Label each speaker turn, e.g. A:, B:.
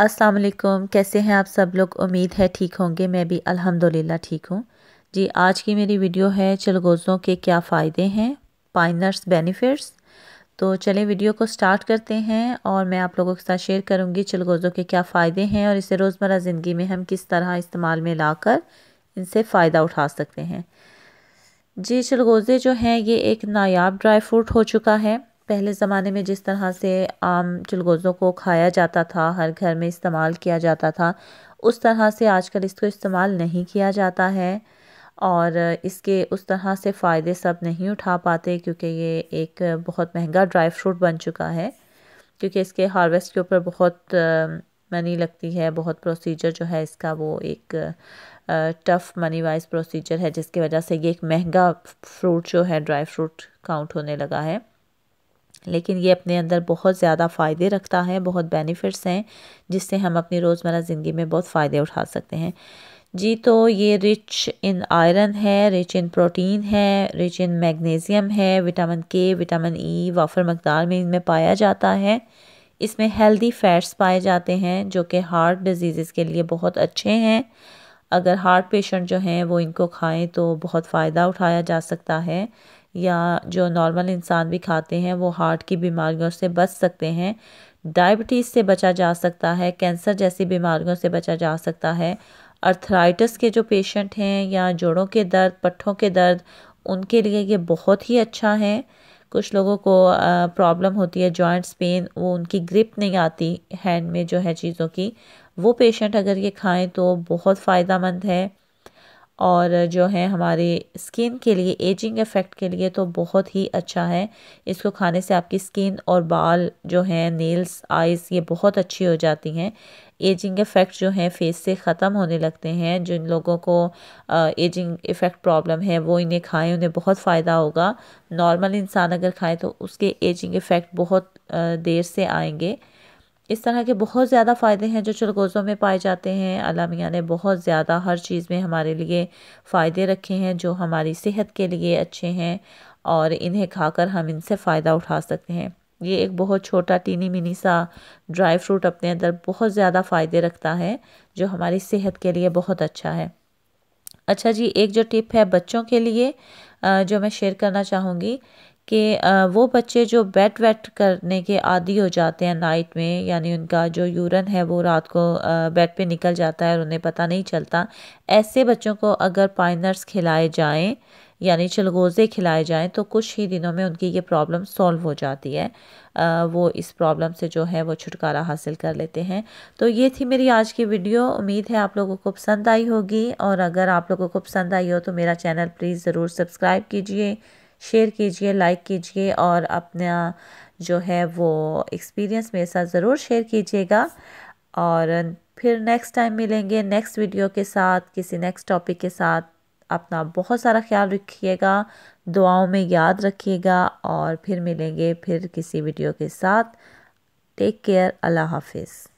A: अस्सलाम वालेकुम कैसे हैं आप सब लोग उम्मीद है ठीक होंगे मैं भी अल्हम्दुलिल्लाह ठीक हूँ जी आज की मेरी वीडियो है चलगोज़ों के क्या फ़ायदे हैं पाइनर्स बेनिफिट्स तो चलें वीडियो को स्टार्ट करते हैं और मैं आप लोगों के साथ शेयर करूँगी चलगोज़ों के क्या फ़ायदे हैं और इसे रोज़मर्रा ज़िंदगी में हम किस तरह इस्तेमाल में ला कर इनसे फ़ायदा उठा सकते हैं जी चलगोज़े जो हैं ये एक नायाब ड्राई फ्रूट हो चुका है पहले ज़माने में जिस तरह से आम चिलगोज़ों को खाया जाता था हर घर में इस्तेमाल किया जाता था उस तरह से आजकल इसको इस्तेमाल नहीं किया जाता है और इसके उस तरह से फ़ायदे सब नहीं उठा पाते क्योंकि ये एक बहुत महंगा ड्राई फ्रूट बन चुका है क्योंकि इसके हार्वेस्ट के ऊपर बहुत मनी लगती है बहुत प्रोसीजर जो है इसका वो एक टफ़ मनी वाइज प्रोसीजर है जिसकी वजह से ये एक महंगा फ्रूट जो है ड्राई फ्रूट काउंट होने लगा है लेकिन ये अपने अंदर बहुत ज़्यादा फ़ायदे रखता है बहुत बेनिफिट्स हैं जिससे हम अपनी रोज़मर्रा ज़िंदगी में बहुत फ़ायदे उठा सकते हैं जी तो ये रिच इन आयरन है रिच इन प्रोटीन है रिच इन मैग्नीशियम है विटामिन के विटामिन ई वाफर मकदार में इनमें पाया जाता है इसमें हेल्दी फैट्स पाए जाते हैं जो कि हार्ट डिजीज़ के लिए बहुत अच्छे हैं अगर हार्ट पेशेंट जो हैं वो इनको खाएं तो बहुत फ़ायदा उठाया जा सकता है या जो नॉर्मल इंसान भी खाते हैं वो हार्ट की बीमारियों से बच सकते हैं डायबिटीज़ से बचा जा सकता है कैंसर जैसी बीमारियों से बचा जा सकता है अर्थराइटिस के जो पेशेंट हैं या जोड़ों के दर्द पट्ठों के दर्द उनके लिए ये बहुत ही अच्छा है कुछ लोगों को प्रॉब्लम होती है जॉइंट्स पेन वो उनकी ग्रिप नहीं आती हैंड में जो है चीज़ों की वो पेशेंट अगर ये खाएं तो बहुत फ़ायदा मंद है और जो है हमारी स्किन के लिए एजिंग इफ़ेक्ट के लिए तो बहुत ही अच्छा है इसको खाने से आपकी स्किन और बाल जो हैं नेल्स आइज़ ये बहुत अच्छी हो जाती हैं एजिंग इफ़ेक्ट जो हैं फेस से ख़त्म होने लगते हैं जिन लोगों को आ, एजिंग इफ़ेक्ट प्रॉब्लम है वो इन्हें खाएं उन्हें बहुत फ़ायदा होगा नॉर्मल इंसान अगर खाए तो उसके एजिंग इफ़ेक्ट बहुत आ, देर से आएंगे इस तरह के बहुत ज़्यादा फ़ायदे हैं जो चलगोज़ों में पाए जाते हैं अलामिया ने बहुत ज़्यादा हर चीज़ में हमारे लिए फ़ायदे रखे हैं जो हमारी सेहत के लिए अच्छे हैं और इन्हें खाकर हम इनसे फ़ायदा उठा सकते हैं ये एक बहुत छोटा टीनी मिनी सा ड्राई फ्रूट अपने अंदर बहुत ज़्यादा फ़ायदे रखता है जो हमारी सेहत के लिए बहुत अच्छा है अच्छा जी एक जो टिप है बच्चों के लिए जो मैं शेयर करना चाहूँगी कि वो बच्चे जो बेट वेट करने के आदि हो जाते हैं नाइट में यानी उनका जो यूरन है वो रात को बेड पे निकल जाता है और उन्हें पता नहीं चलता ऐसे बच्चों को अगर पाइनर्स खिलाए जाएं यानी चलगोज़े खिलाए जाएं तो कुछ ही दिनों में उनकी ये प्रॉब्लम सॉल्व हो जाती है आ, वो इस प्रॉब्लम से जो है वो छुटकारा हासिल कर लेते हैं तो ये थी मेरी आज की वीडियो उम्मीद है आप लोगों को पसंद आई होगी और अगर आप लोगों को पसंद आई हो तो मेरा चैनल प्लीज़ ज़रूर सब्सक्राइब कीजिए शेयर कीजिए लाइक कीजिए और अपना जो है वो एक्सपीरियंस मेरे साथ ज़रूर शेयर कीजिएगा और फिर नेक्स्ट टाइम मिलेंगे नेक्स्ट वीडियो के साथ किसी नेक्स्ट टॉपिक के साथ अपना बहुत सारा ख्याल रखिएगा दुआओं में याद रखिएगा और फिर मिलेंगे फिर किसी वीडियो के साथ टेक केयर अल्लाह हाफिज़